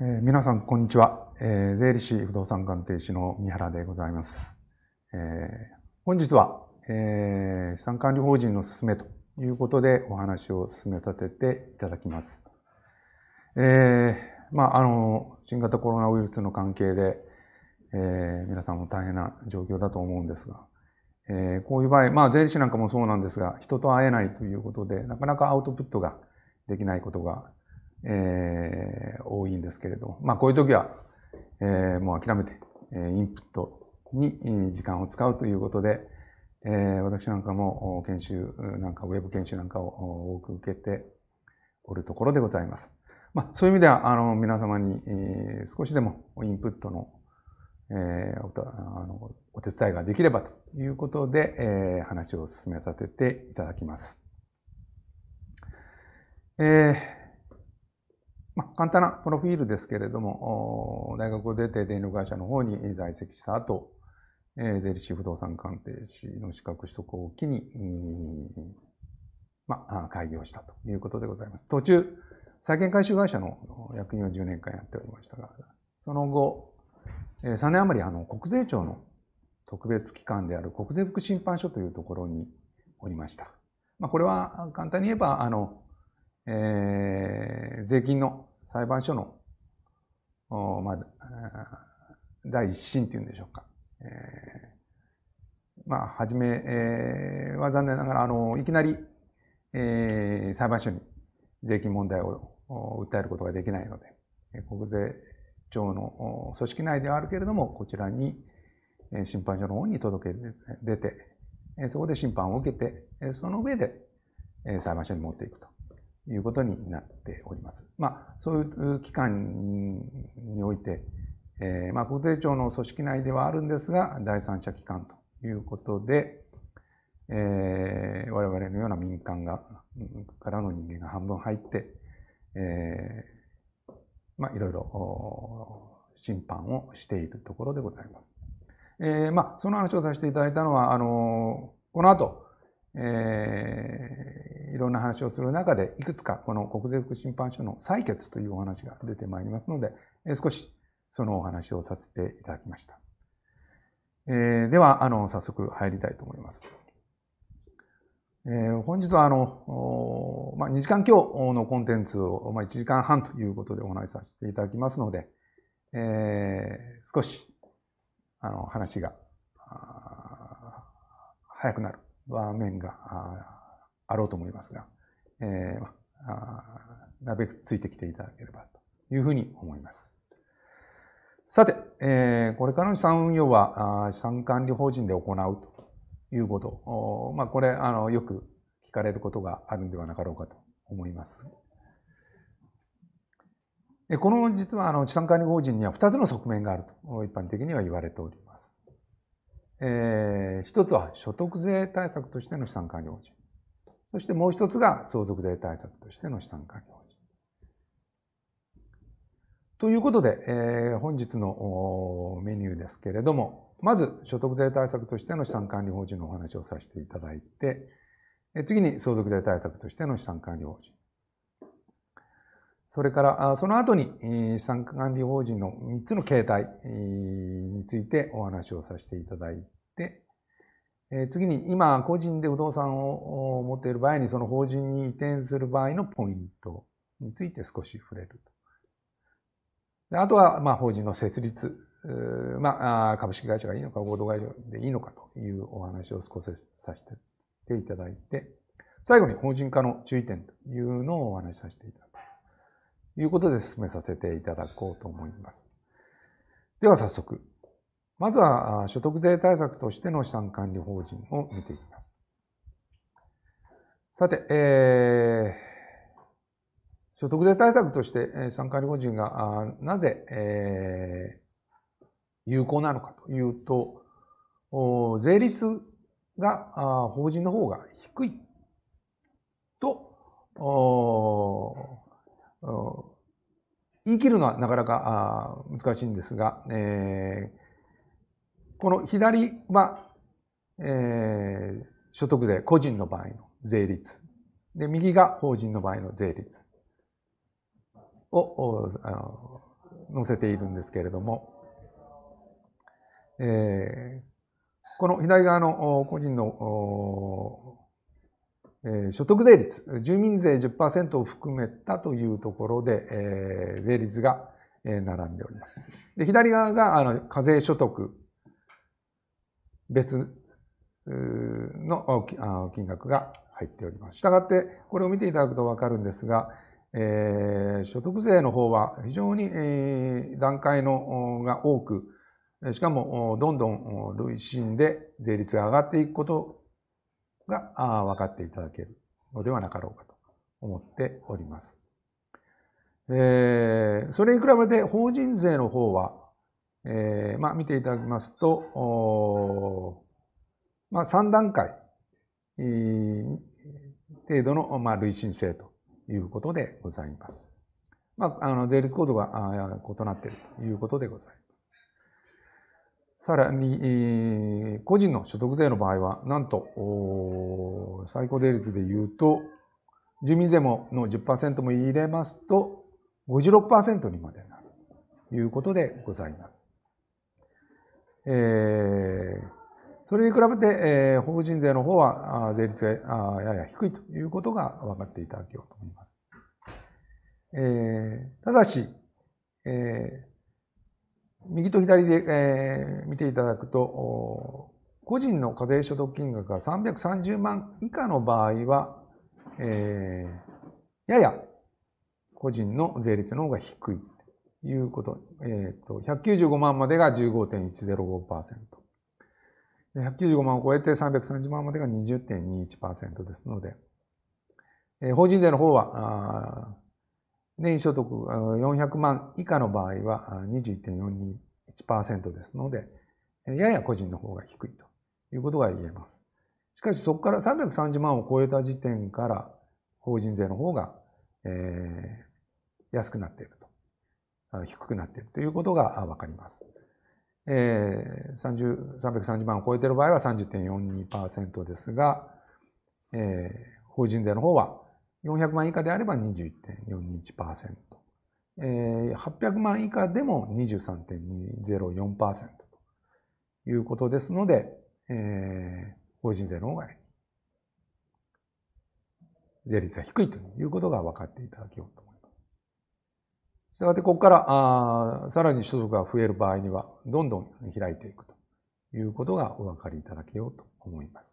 えー、皆さん、こんにちは、えー、税理士不動産鑑定士の三原でございます。えー、本日は、えー、資産管理法人の勧めということでお話を進め立てていただきます。えー、まあ、あの、新型コロナウイルスの関係で、えー、皆さんも大変な状況だと思うんですが、えー、こういう場合、まあ、税理士なんかもそうなんですが、人と会えないということで、なかなかアウトプットができないことがえー、多いんですけれど、まあこういう時は、えー、もう諦めて、えー、インプットに時間を使うということで、えー、私なんかも研修なんか、ウェブ研修なんかを多く受けておるところでございます。まあそういう意味では、あの、皆様に少しでもインプットのえー、おたあのお手伝いができればということで、えー、話を進めさせていただきます。えー、簡単なプロフィールですけれども、大学を出て電力会社の方に在籍した後、税理士不動産鑑定士の資格取得を機に、まあ、開業したということでございます。途中、債権回収会社の役員を10年間やっておりましたが、その後、3年余りあの国税庁の特別機関である国税副審判所というところにおりました。まあ、これは簡単に言えば、あの、えー、税金の裁判所の、まあ、第一審っていうんでしょうか。えー、まあ、初め、えー、は残念ながら、あの、いきなり、えー、裁判所に税金問題を訴えることができないので、国税庁の組織内ではあるけれども、こちらに、審判所の方に届け出て、そこで審判を受けて、その上で裁判所に持っていくと。いうことになっております。まあ、そういう機関において、えー、まあ、国税庁の組織内ではあるんですが、第三者機関ということで、えー、我々のような民間が、からの人間が半分入って、えー、まあ、いろいろ審判をしているところでございます。えー、まあ、その話をさせていただいたのは、あのこの後、えー、いろんな話をする中で、いくつかこの国税福審判所の採決というお話が出てまいりますので、えー、少しそのお話をさせていただきました。えー、では、あの、早速入りたいと思います。えー、本日はあの、まあ、2時間強のコンテンツを、まあ、1時間半ということでお話しさせていただきますので、えー、少し、あの、話が、早くなる場面があろうと思いますが、えー、なるべくついてきていただければというふうに思います。さて、えー、これからの資産運用はあ資産管理法人で行うということ、まあ、これあのよく聞かれることがあるんではなかろうかと思います。この実はあの資産管理法人には2つの側面があると一般的には言われておりえー、一つは所得税対策としての資産管理法人。そしてもう一つが相続税対策としての資産管理法人。ということで、えー、本日のメニューですけれども、まず所得税対策としての資産管理法人のお話をさせていただいて、次に相続税対策としての資産管理法人。それから、その後に、資産管理法人の3つの形態についてお話をさせていただいて、次に、今、個人で不動産を持っている場合に、その法人に移転する場合のポイントについて少し触れると。あとは、まあ、法人の設立。まあ、株式会社がいいのか、合同会社でいいのかというお話を少しさせていただいて、最後に法人化の注意点というのをお話しさせていただきます。いうことで進めさせていただこうと思います。では早速。まずは所得税対策としての資産管理法人を見ていきます。さて、えー、所得税対策として資産管理法人がなぜ、えー、有効なのかというと、税率が法人の方が低いと言い切るのはなかなか難しいんですが、えー、この左は、えー、所得税、個人の場合の税率。で、右が法人の場合の税率を載せているんですけれども、えー、この左側の個人のえ所得税率、住民税10%を含めたというところで、え税率が、え並んでおります。で、左側が、あの、課税所得、別の金額が入っております。したがって、これを見ていただくとわかるんですが、え所得税の方は非常に、え段階のが多く、しかも、どんどん累進で税率が上がっていくことが分かっていただけるのではなかろうかと思っております。えー、それに比べて法人税の方は、えー、まあ見ていただきますと、まあ3段階、えー、程度の、まあ、累進性ということでございます。まあ、あの税率構造が異なっているということでございます。さらに、個人の所得税の場合は、なんと、最高税率で言うと、住民税もの10%も入れますと、56%にまでなるということでございます。えー、それに比べて、えー、法人税の方は税率がやや低いということが分かっていただけようと思います。えー、ただし、えー、右と左で、えー、見ていただくと、個人の課税所得金額が330万以下の場合は、えー、やや個人の税率の方が低いということ。えっ、ー、と、195万までが15.105%。195万を超えて330万までが20.21%ですので、えー、法人税の方は、年所得400万以下の場合は21.421%ですので、やや個人の方が低いということが言えます。しかしそこから330万を超えた時点から法人税の方が、えー、安くなっていると、低くなっているということがわかります。えー、30 330万を超えている場合は30.42%ですが、えー、法人税の方は400万以下であれば21.42%。えー、800万以下でも23.204%ということですので、えー、法人税の方が税率が低いということが分かっていただけようと思います。したがって、ここから、あさらに所得が増える場合には、どんどん開いていくということがお分かりいただけようと思います。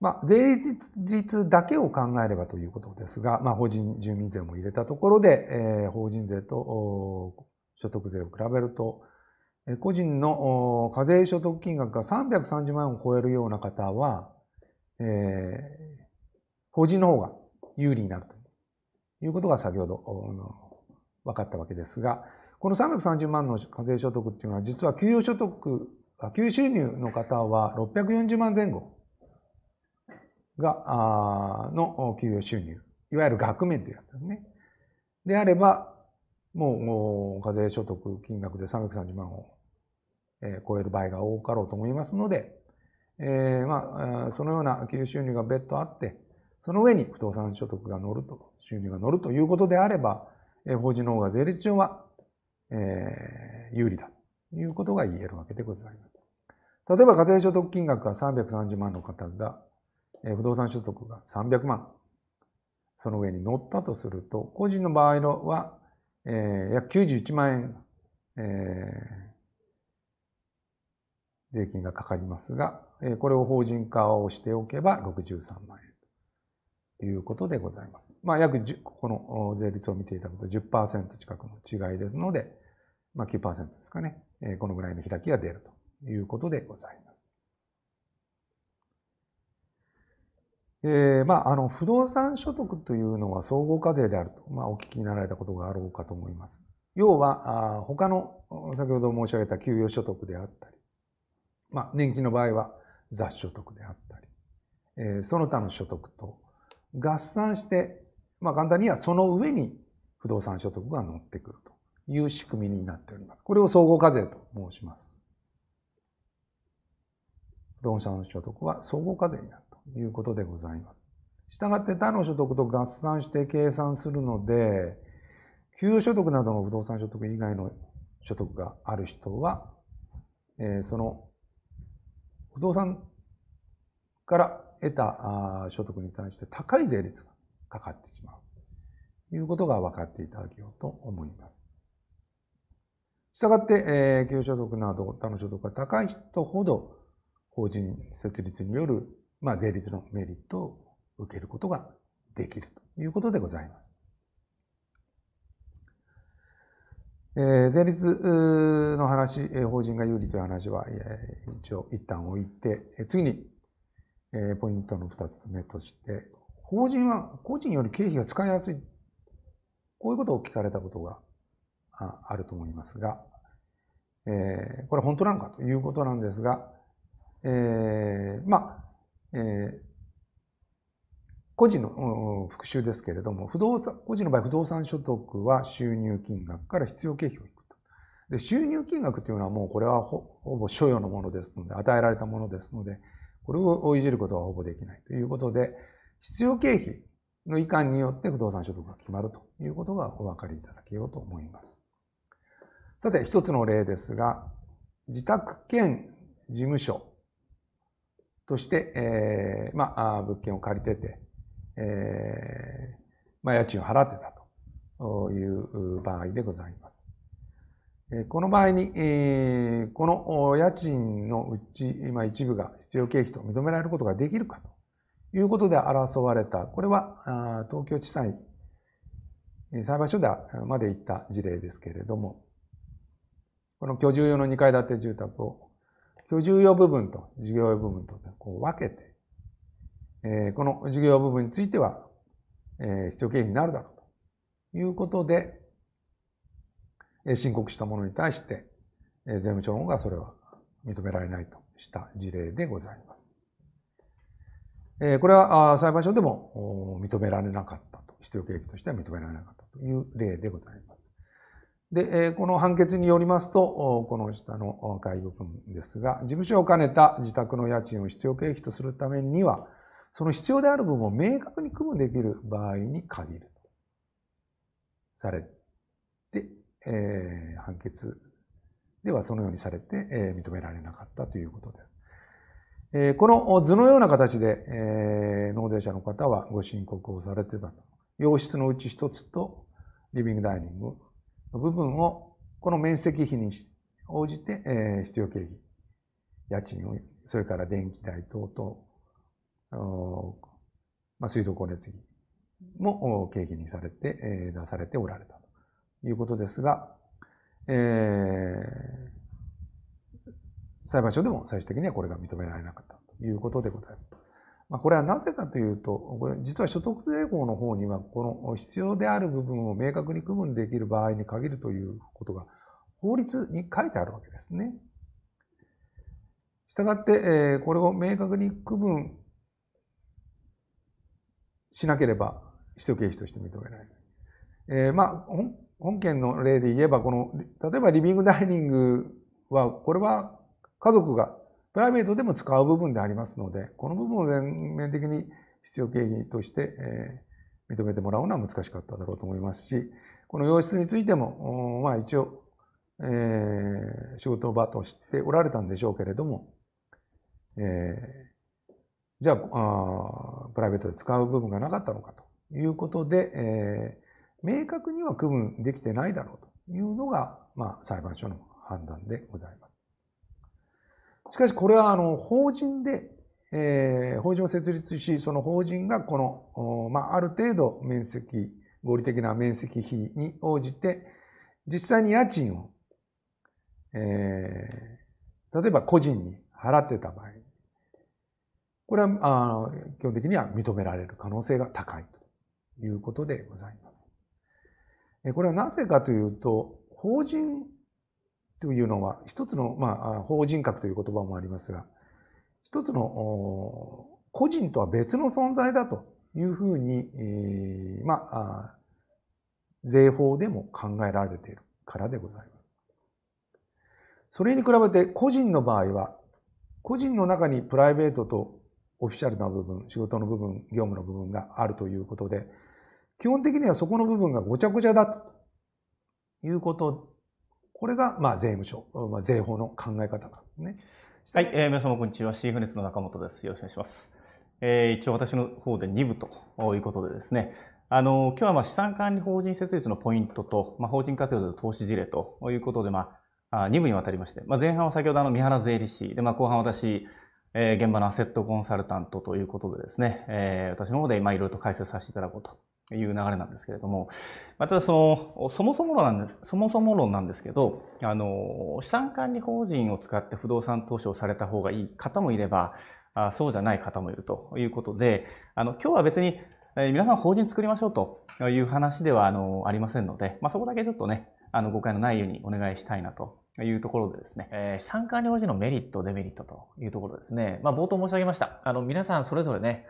まあ、税率だけを考えればということですが、まあ、法人住民税も入れたところで、えー、法人税と所得税を比べると、個人の課税所得金額が330万円を超えるような方は、えー、法人の方が有利になるということが先ほど分かったわけですが、この330万の課税所得っていうのは、実は給与所得、給収入の方は640万前後が、の給与収入、いわゆる額面というやつですね。であれば、もう課税所得金額で330万を超える場合が多かろうと思いますので、えー、まあ、そのような給与収入が別途あって、その上に不動産所得が乗ると、収入が乗るということであれば、法人の方が税率上は、えー、有利だということが言えるわけでございます。例えば、課税所得金額が330万の方が、不動産所得が300万、その上に乗ったとすると、個人の場合のは、えー、約91万円、えー、税金がかかりますが、えこれを法人化をしておけば63万円ということでございます。まあ、約10、ここの税率を見ていただくと10%近くの違いですので、まあ9、ですかね、えこのぐらいの開きが出るということでございます。えー、まあ、あの、不動産所得というのは総合課税であると、まあ、お聞きになられたことがあろうかと思います。要は、あ他の、先ほど申し上げた給与所得であったり、まあ、年金の場合は雑所得であったり、えー、その他の所得と合算して、まあ、簡単にはその上に不動産所得が乗ってくるという仕組みになっております。これを総合課税と申します。不動産所得は総合課税になる。いうことでございます。したがって他の所得と合算して計算するので、給与所得などの不動産所得以外の所得がある人は、えその不動産から得た所得に対して高い税率がかかってしまうということが分かっていただけようと思います。したがって、えー、給与所得など他の所得が高い人ほど法人設立によるまあ、税率のメリットを受けることができるということでございます。えー、税率の話、法人が有利という話は、一応一旦置いて、次に、えポイントの2つ目として、法人は個人より経費が使いやすい。こういうことを聞かれたことがあると思いますが、えー、これ本当なのかということなんですが、えー、まあ、えー、個人の復習ですけれども、不動産、個人の場合、不動産所得は収入金額から必要経費を引くと。で、収入金額というのはもうこれはほぼ所有のものですので、与えられたものですので、これをいじることはほぼできないということで、必要経費の移管によって不動産所得が決まるということがお分かりいただけようと思います。さて、一つの例ですが、自宅兼事務所として、えー、まあ、物件を借りてて、えー、まあ、家賃を払ってたという場合でございます。この場合に、この家賃のうち、今一部が必要経費と認められることができるかということで争われた、これは東京地裁、裁判所でまで行った事例ですけれども、この居住用の2階建て住宅を居住用部分と事業用部分とこう分けて、えー、この事業用部分については、えー、必要経費になるだろうということで、えー、申告したものに対して、えー、税務署の方がそれは認められないとした事例でございます。えー、これは裁判所でも認められなかったと、必要経費としては認められなかったという例でございます。で、この判決によりますと、この下の概要文ですが、事務所を兼ねた自宅の家賃を必要経費とするためには、その必要である部分を明確に区分できる場合に限る。されて、えー、判決ではそのようにされて、えー、認められなかったということです。えー、この図のような形で、えー、納税者の方はご申告をされてたと。洋室のうち一つとリビングダイニングの部分を、この面積比に応じて、え必要経費、家賃を、それから電気代等々、ま水道光熱費も経費にされて、え出されておられたということですが、えー、裁判所でも最終的にはこれが認められなかったということでございます。まあ、これはなぜかというと、これ実は所得税法の方には、この必要である部分を明確に区分できる場合に限るということが、法律に書いてあるわけですね。したがって、これを明確に区分しなければ、使途経費として認められない。えー、まあ、本件の例で言えば、この、例えばリビングダイニングは、これは家族がプライベートでも使う部分でありますので、この部分を全面的に必要経費として、え認めてもらうのは難しかっただろうと思いますし、この洋室についても、まあ一応、えー、仕事場としておられたんでしょうけれども、えー、じゃああ、プライベートで使う部分がなかったのかということで、えー、明確には区分できてないだろうというのが、まあ、裁判所の判断でございます。しかしこれはあの法人で、えー、法人を設立し、その法人がこの、まあ、ある程度面積、合理的な面積比に応じて、実際に家賃を、えー、例えば個人に払ってた場合、これはあ基本的には認められる可能性が高いということでございます。これはなぜかというと、法人というのは、一つの、まあ、法人格という言葉もありますが、一つの個人とは別の存在だというふうに、えまあ、税法でも考えられているからでございます。それに比べて個人の場合は、個人の中にプライベートとオフィシャルな部分、仕事の部分、業務の部分があるということで、基本的にはそこの部分がごちゃごちゃだということこれが、まあ、税務署、まあ、税法の考え方なんですね。はい、えー、皆様こんにちは。シーフネスの中本です。よろしくお願いします。えー、一応私の方で2部ということでですね、あの、今日はまあ資産管理法人設立のポイントと、まあ、法人活用での投資事例ということで、まあ、2部にわたりまして、まあ、前半は先ほどあの三原税理士で、まあ、後半私、えー、現場のアセットコンサルタントということでですね、えー、私の方でまあ、いろいろと解説させていただこうという流れなんですけれども、まあ、ただその、そもそも論なんです、そもそも論なんですけど、あの、資産管理法人を使って不動産投資をされた方がいい方もいれば、あそうじゃない方もいるということで、あの、今日は別に、え皆さん法人作りましょうという話では、あの、ありませんので、まあ、そこだけちょっとね、あの、誤解のないようにお願いしたいなというところでですね、えー、資産管理法人のメリット、デメリットというところですね、まあ、冒頭申し上げました。あの、皆さんそれぞれね、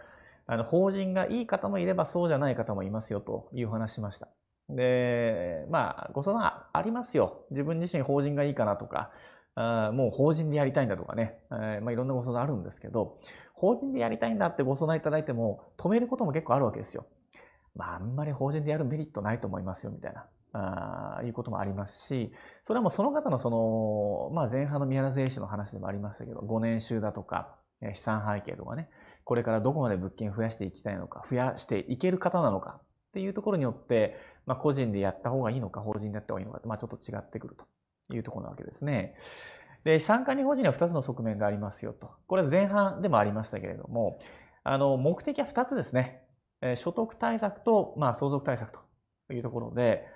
あの、法人がいい方もいればそうじゃない方もいますよという話しました。で、まあ、ご相談ありますよ。自分自身法人がいいかなとか、あもう法人でやりたいんだとかね、えまあ、いろんなご相談あるんですけど、法人でやりたいんだってご相談いただいても、止めることも結構あるわけですよ。まあ、あんまり法人でやるメリットないと思いますよ、みたいな。あいうこともありますし、それはもうその方のその、まあ前半の宮田税理士の話でもありましたけど、5年収だとか、資産背景とかね、これからどこまで物件増やしていきたいのか、増やしていける方なのかっていうところによって、まあ、個人でやった方がいいのか、法人でやった方がいいのか、まあ、ちょっと違ってくるというところなわけですね。で、資産管理法人には2つの側面がありますよと。これは前半でもありましたけれども、あの、目的は2つですね。え所得対策と、まあ、相続対策というところで、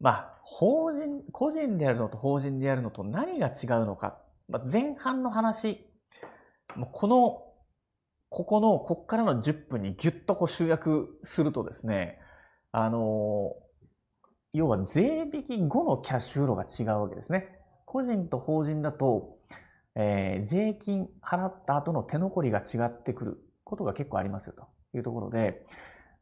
まあ、法人、個人でやるのと法人でやるのと何が違うのか、まあ、前半の話、もうこのここの、こっからの10分にギュッとこう集約するとですね、あの、要は税引き後のキャッシュフローが違うわけですね。個人と法人だと、えー、税金払った後の手残りが違ってくることが結構ありますよというところで、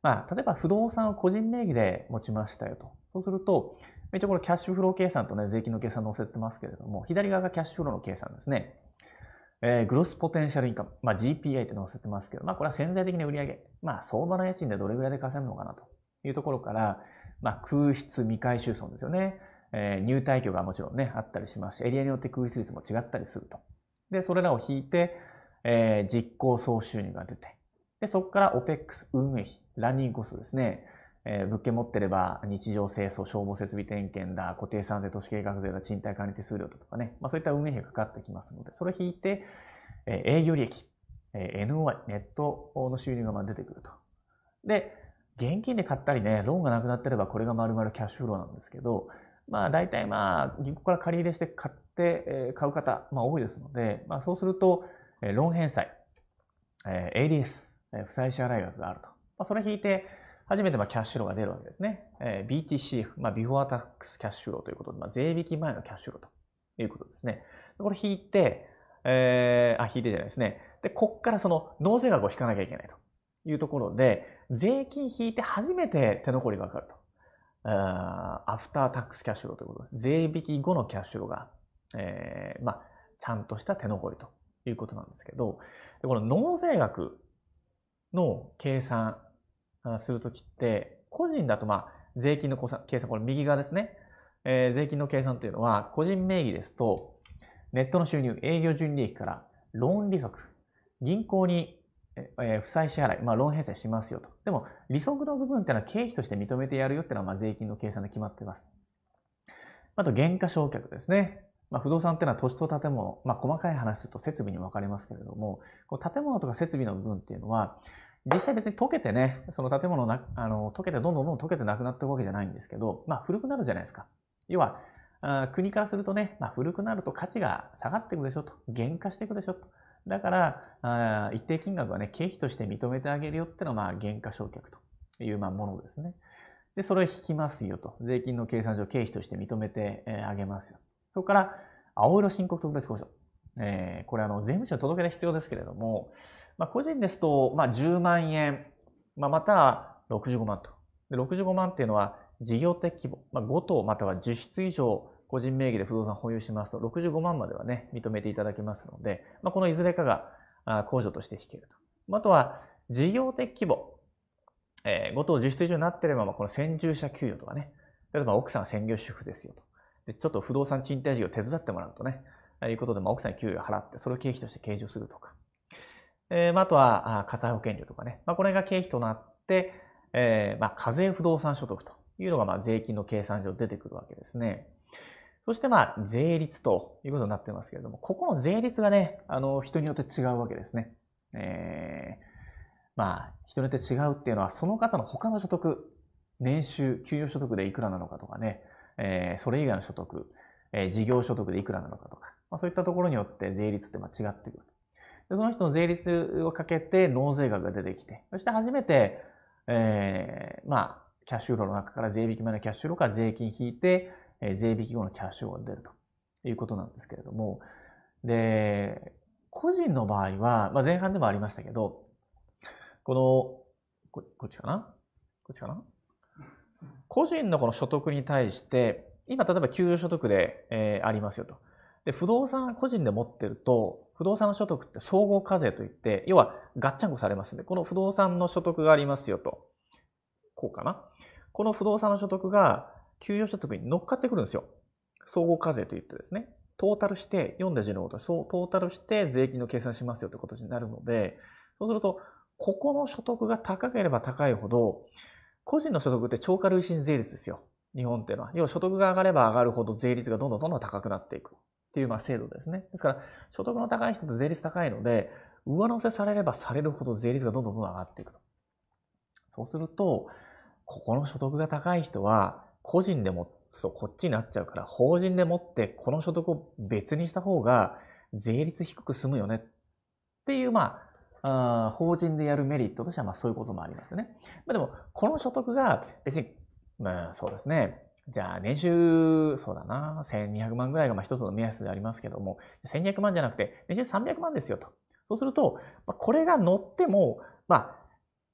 まあ、例えば不動産を個人名義で持ちましたよと。そうすると、一応これキャッシュフロー計算とね、税金の計算載せてますけれども、左側がキャッシュフローの計算ですね。えー、グロスポテンシャルインカム、まあ、GPI って載せてますけど、まあ、これは潜在的な売上まあ、相場の家賃でどれぐらいで稼ぐのかなというところから、まあ、空室未回収損ですよね。えー、入退去がもちろんね、あったりしますし、エリアによって空室率も違ったりすると。で、それらを引いて、えー、実行総収入が出て、で、そこから OPEX 運営費、ランニングコストですね。えー、物件持ってれば日常清掃、消防設備点検だ、固定資産税、都市計画税だ、賃貸管理手数料だとかね、まあ、そういった運営費がかかってきますので、それ引いて、えー、営業利益、えー、NOI、ネットの収入がまあ出てくると。で、現金で買ったりね、ローンがなくなってればこれが丸々キャッシュフローなんですけど、まあ大体まあ銀行から借り入れして買って、えー、買う方、まあ多いですので、まあそうすると、えー、ローン返済、えー、ADS、えー、負債支払い額があると。まあそれ引いて、初めてまキャッシュローが出るわけですね。え BTC、まあ、ビフォーアタックスキャッシュローということで、まあ、税引き前のキャッシュローということですね。これ引いて、えー、あ、引いてじゃないですね。で、こっからその納税額を引かなきゃいけないというところで、税金引いて初めて手残りがわかると。あアフタータックスキャッシュローということで、税引き後のキャッシュローが、えー、まあ、ちゃんとした手残りということなんですけど、この納税額の計算するときって、個人だとまあ、税金の計算、これ右側ですね。えー、税金の計算というのは、個人名義ですと、ネットの収入、営業純利益から、ローン利息、銀行に、えー、負債支払い、まあ、ローン返済しますよと。でも、利息の部分っていうのは経費として認めてやるよっていうのは、まあ、税金の計算で決まっています。あと、減価償却ですね。まあ、不動産っていうのは土地と建物、まあ、細かい話すると設備に分かれますけれども、こう建物とか設備の部分っていうのは、実際別に溶けてね、その建物な、あの、溶けてどんどんどん溶けてなくなっていくわけじゃないんですけど、まあ古くなるじゃないですか。要は、あ国からするとね、まあ、古くなると価値が下がっていくでしょと。減価していくでしょと。だから、あ一定金額はね、経費として認めてあげるよってのは、まあ、減価償却という、まあ、ものですね。で、それを引きますよと。税金の計算上経費として認めてあげますよ。それから、青色申告特別交渉。えー、これあの、税務署に届け出必要ですけれども、まあ、個人ですと、まあ、10万円、まあ、また65万と。で65万っていうのは事業的規模、まあ、5棟または10室以上個人名義で不動産保有しますと65万まではね、認めていただけますので、まあ、このいずれかが控除として引けると。あとは事業的規模、えー、5棟10室以上になってれば、まあ、この先住者給与とかね、例えば奥さん専業主婦ですよと。で、ちょっと不動産賃貸事業を手伝ってもらうとね、いうことで、まあ、奥さんに給与を払って、それを経費として計上するとか。えー、まあ、あとは、火災保険料とかね。まあ、これが経費となって、えー、まあ、課税不動産所得というのが、まあ、税金の計算上出てくるわけですね。そして、まあ、税率ということになってますけれども、ここの税率がね、あの、人によって違うわけですね。えー、まあ、人によって違うっていうのは、その方の他の所得、年収、給与所得でいくらなのかとかね、えー、それ以外の所得、えー、事業所得でいくらなのかとか、まあ、そういったところによって税率ってまあ違ってくる。で、その人の税率をかけて納税額が出てきて、そして初めて、えー、まあ、キャッシュフローの中から税引き前のキャッシュフローから税金引いて、えー、税引き後のキャッシュフローが出るということなんですけれども、で、個人の場合は、まあ、前半でもありましたけど、この、ここっちかなこっちかな個人のこの所得に対して、今例えば給与所得で、えー、ありますよと。で、不動産個人で持ってると、不動産の所得って総合課税といって、要はガッチャンコされますんで、この不動産の所得がありますよと。こうかな。この不動産の所得が給与所得に乗っかってくるんですよ。総合課税といってですね。トータルして、読んだ字のこと、そう、トータルして税金の計算しますよってことになるので、そうすると、ここの所得が高ければ高いほど、個人の所得って超過累進税率ですよ。日本っていうのは。要は所得が上がれば上がるほど税率がどんどんどんどん高くなっていく。っていう、まあ、制度ですね。ですから、所得の高い人と税率高いので、上乗せされればされるほど税率がどんどんどんどん上がっていくと。そうすると、ここの所得が高い人は、個人でも、そう、こっちになっちゃうから、法人でもって、この所得を別にした方が、税率低く済むよねっていう、まあ、あ法人でやるメリットとしては、まあそういうこともありますよね。まあでも、この所得が別に、まあそうですね、じゃあ年収、そうだな、1200万ぐらいがまあ一つの目安でありますけども、1200万じゃなくて、年収300万ですよと。そうすると、これが乗っても、まあ、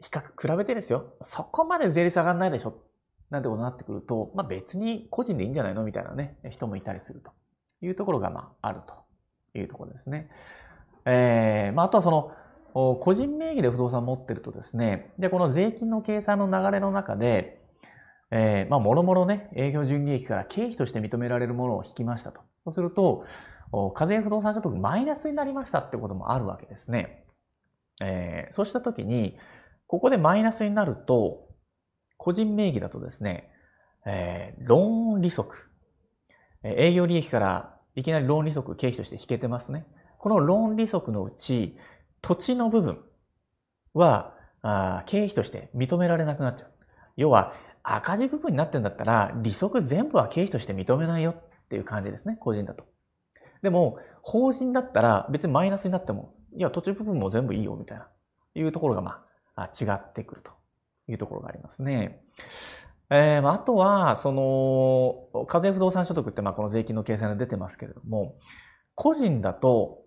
比較、比べてですよ。そこまで税率上がらないでしょ。なんてことになってくると、まあ別に個人でいいんじゃないのみたいなね、人もいたりするというところが、まあ、あるというところですね。えー、まあ、あとはその、個人名義で不動産持ってるとですね、じゃこの税金の計算の流れの中で、えー、まあ、もろもろね、営業純利益から経費として認められるものを引きましたと。そうすると、課税不動産所得マイナスになりましたってこともあるわけですね。えー、そうしたときに、ここでマイナスになると、個人名義だとですね、えー、ローン利息。営業利益からいきなりローン利息経費として引けてますね。このローン利息のうち、土地の部分は、あ経費として認められなくなっちゃう。要は、赤字部分になってんだったら、利息全部は経費として認めないよっていう感じですね、個人だと。でも、法人だったら別にマイナスになっても、いや、途中部分も全部いいよ、みたいな、いうところが、まあ、違ってくるというところがありますね。えー、あとは、その、課税不動産所得って、まあ、この税金の計算で出てますけれども、個人だと、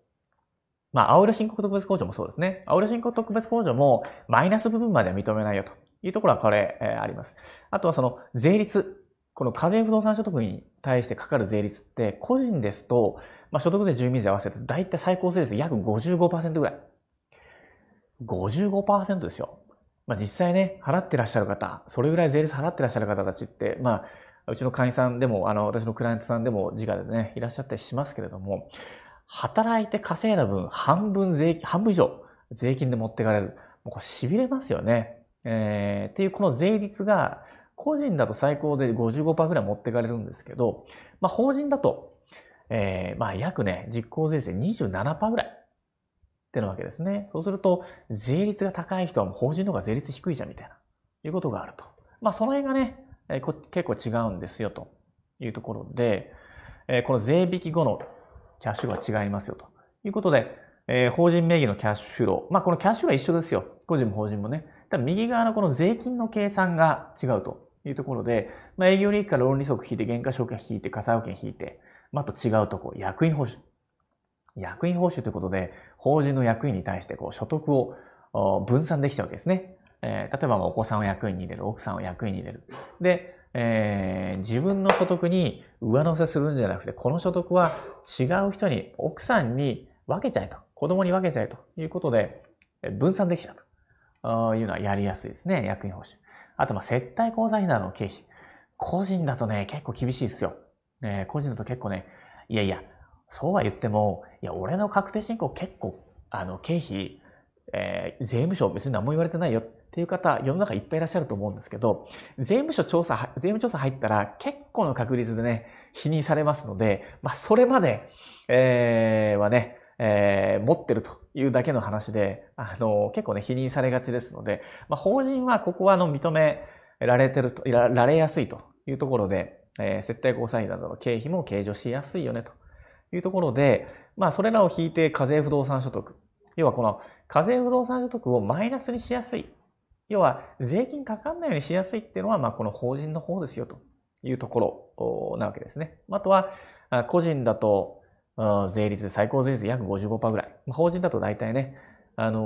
まあ、青色申告特別控除もそうですね。青色申告特別控除も、マイナス部分までは認めないよと。いうところはこれ、えー、あります。あとはその税率。この課税不動産所得に対してかかる税率って、個人ですと、まあ、所得税、住民税合わせて大体最高税率約55%ぐらい。55%ですよ。まあ、実際ね、払ってらっしゃる方、それぐらい税率払ってらっしゃる方たちって、まあ、うちの会員さんでも、あの、私のクライアントさんでも、自我でね、いらっしゃったりしますけれども、働いて稼いだ分、半分税、半分以上、税金で持っていかれる。もうこれ痺れますよね。えー、っていうこの税率が、個人だと最高で55%ぐらい持ってかれるんですけど、まあ、法人だと、えー、まあ、約ね、実効税制27%ぐらいってなわけですね。そうすると、税率が高い人は法人の方が税率低いじゃんみたいな、いうことがあると。まあ、その辺がね、えー、結構違うんですよというところで、えー、この税引き後のキャッシュがは違いますよということで、えー、法人名義のキャッシュフロー。まあ、このキャッシュは一緒ですよ。個人も法人もね。右側のこの税金の計算が違うというところで、まあ、営業利益から論理則引いて、減価償却引いて、火災保険引いて、まあ、と違うとこ、役員報酬。役員報酬ということで、法人の役員に対してこう所得を分散できちゃうわけですね。えー、例えばお子さんを役員に入れる、奥さんを役員に入れる。で、えー、自分の所得に上乗せするんじゃなくて、この所得は違う人に、奥さんに分けちゃえと、子供に分けちゃえということで、分散できちゃうと。いうのはやりやすいですね。役員報酬。あと、ま、接待口座費などの経費。個人だとね、結構厳しいですよ。ね、個人だと結構ね、いやいや、そうは言っても、いや、俺の確定申告結構、あの、経費、えー、税務署別に何も言われてないよっていう方、世の中いっぱいいらっしゃると思うんですけど、税務署調査、税務調査入ったら結構の確率でね、否認されますので、まあ、それまで、えー、はね、えー、持ってるというだけの話で、あの、結構ね、否認されがちですので、まあ、法人はここはあの、認められてると、らられやすいというところで、えー、接待交際費などの経費も計上しやすいよね、というところで、まあ、それらを引いて課税不動産所得。要はこの、課税不動産所得をマイナスにしやすい。要は、税金かかんないようにしやすいっていうのは、まあ、この法人の方ですよ、というところなわけですね。あとは、個人だと、税率、最高税率約55%ぐらい。法人だと大体ね、あのー、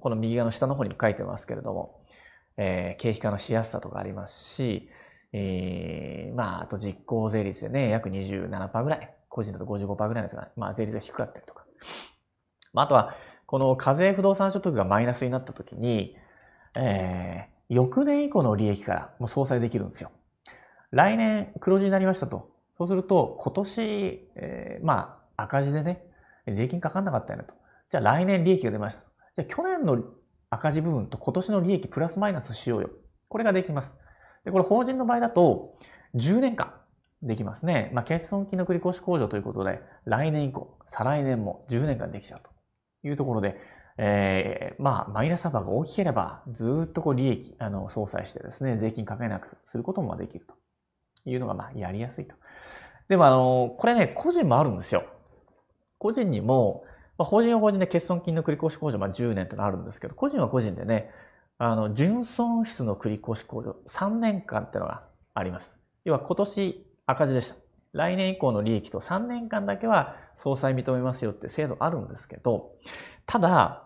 この右側の下の方にも書いてますけれども、えー、経費化のしやすさとかありますし、えー、まあ、あと実効税率でね、約27%ぐらい。個人だと55%ぐらいですが、まあ、税率が低かったりとか。まあ、あとは、この課税不動産所得がマイナスになった時に、えー、翌年以降の利益からもう相殺できるんですよ。来年黒字になりましたと。そうすると、今年、えー、まあ、赤字でね、税金かかんなかったよねと。じゃあ来年利益が出ましたじゃあ去年の赤字部分と今年の利益プラスマイナスしようよ。これができます。で、これ法人の場合だと、10年間できますね。まあ、欠損金の繰り越し控除ということで、来年以降、再来年も10年間できちゃうというところで、えー、まあ、マイナス幅が大きければ、ずっとこう利益、あの、相殺してですね、税金かけなくすることもできると。いうのが、まあ、やりやすいと。でも、あの、これね、個人もあるんですよ。個人にも、まあ、法人は法人で欠損金の繰り越し控除、まあ、10年というのあるんですけど、個人は個人でね、あの、純損失の繰り越し控除、3年間っていうのがあります。要は今年赤字でした。来年以降の利益と3年間だけは総裁認めますよって制度あるんですけど、ただ、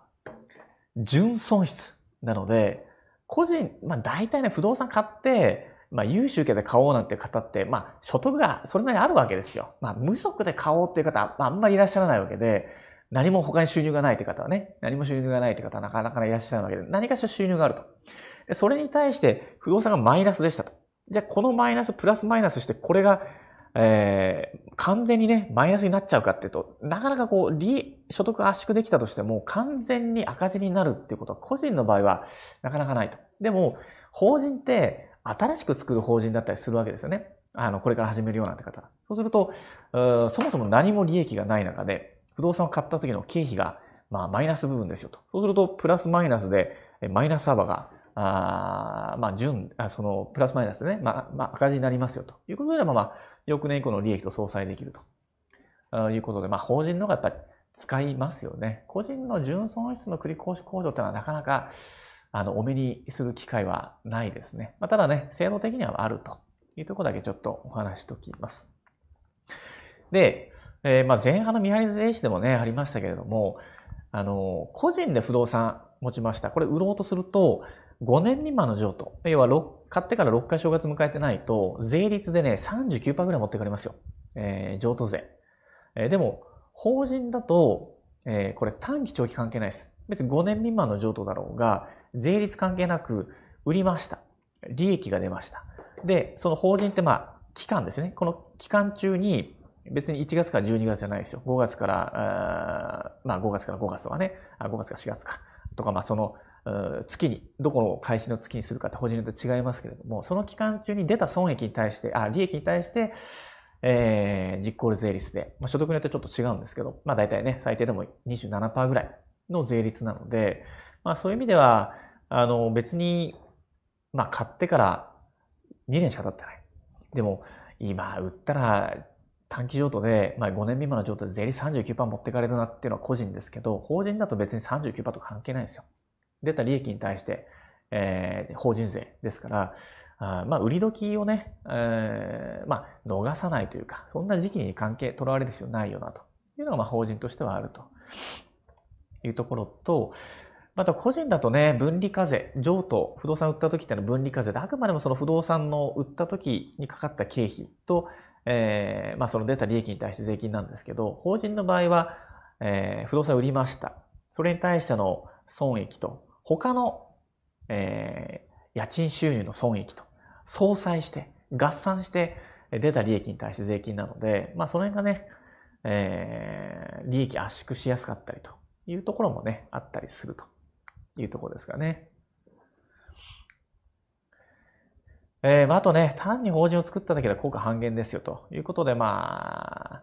純損失なので、個人、まあ大体ね、不動産買って、まあ、優秀家で買おうなんて方って、まあ、所得がそれなりにあるわけですよ。まあ、無職で買おうっていう方、あんまりいらっしゃらないわけで、何も他に収入がないって方はね、何も収入がないって方はなかなかいらっしゃらないわけで、何かしら収入があると。でそれに対して、不動産がマイナスでしたと。じゃあ、このマイナス、プラスマイナスして、これが、えー、完全にね、マイナスになっちゃうかっていうと、なかなかこう、利、所得圧縮できたとしても、完全に赤字になるっていうことは、個人の場合は、なかなかないと。でも、法人って、新しく作る法人だったりするわけですよね。あの、これから始めるようなって方。そうすると、そもそも何も利益がない中で、不動産を買った時の経費が、まあ、マイナス部分ですよと。そうすると、プラスマイナスで、マイナス幅が、あまあ、純、その、プラスマイナスでね、まあ、まあ、赤字になりますよということで、まあ、まあ、翌年以降の利益と相殺できるということで、まあ、法人の方がやっぱり使いますよね。個人の純損失の繰り越し控除ってのはなかなか、あの、お目にする機会はないですね。まあ、ただね、制度的にはあるというところだけちょっとお話しときます。で、えー、まあ前半の見張り税士でもね、ありましたけれども、あの、個人で不動産持ちました。これ売ろうとすると、5年未満の譲渡。要は、買ってから6回正月迎えてないと、税率でね、39%ぐらい持ってかれますよ。えー、譲渡税。えー、でも、法人だと、えー、これ短期長期関係ないです。別に5年未満の譲渡だろうが、税率関係なく売りました。利益が出ました。で、その法人ってまあ、期間ですね。この期間中に、別に1月から12月じゃないですよ。5月から、あまあ5月から5月とかね、5月か4月か、とか、まあその、月に、どこを開始の月にするかって法人によって違いますけれども、その期間中に出た損益に対して、あ、利益に対して、えー、実効税率で、まあ、所得によってちょっと違うんですけど、まあ大体ね、最低でも27%ぐらいの税率なので、まあそういう意味では、あの別に、まあ買ってから2年しか経ってない。でも今売ったら短期譲渡で、まあ、5年未満の譲渡で税理39%持ってかれるなっていうのは個人ですけど、法人だと別に39%とか関係ないんですよ。出た利益に対して、えー、法人税ですから、あまあ、売り時をね、えー、まあ、逃さないというか、そんな時期に関係、とらわれる必要ないよな、というのが、まあ、法人としてはあるというところと、また個人だとね、分離課税、譲渡、不動産売った時ってのは分離課税で、あくまでもその不動産の売った時にかかった経費と、えー、まあその出た利益に対して税金なんですけど、法人の場合は、えー、不動産売りました。それに対しての損益と、他の、えー、家賃収入の損益と、相殺して、合算して出た利益に対して税金なので、まあその辺がね、えー、利益圧縮しやすかったりというところもね、あったりすると。いうところですかね。えー、まあ、あとね、単に法人を作っただけでは効果半減ですよということで、まあ、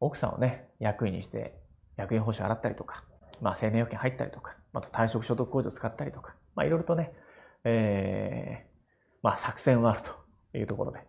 奥さんをね、役員にして、役員報酬払ったりとか、まあ、生命保険入ったりとか、あと退職所得控除使ったりとか、まあ、いろいろとね、えー、まあ、作戦はあるというところで、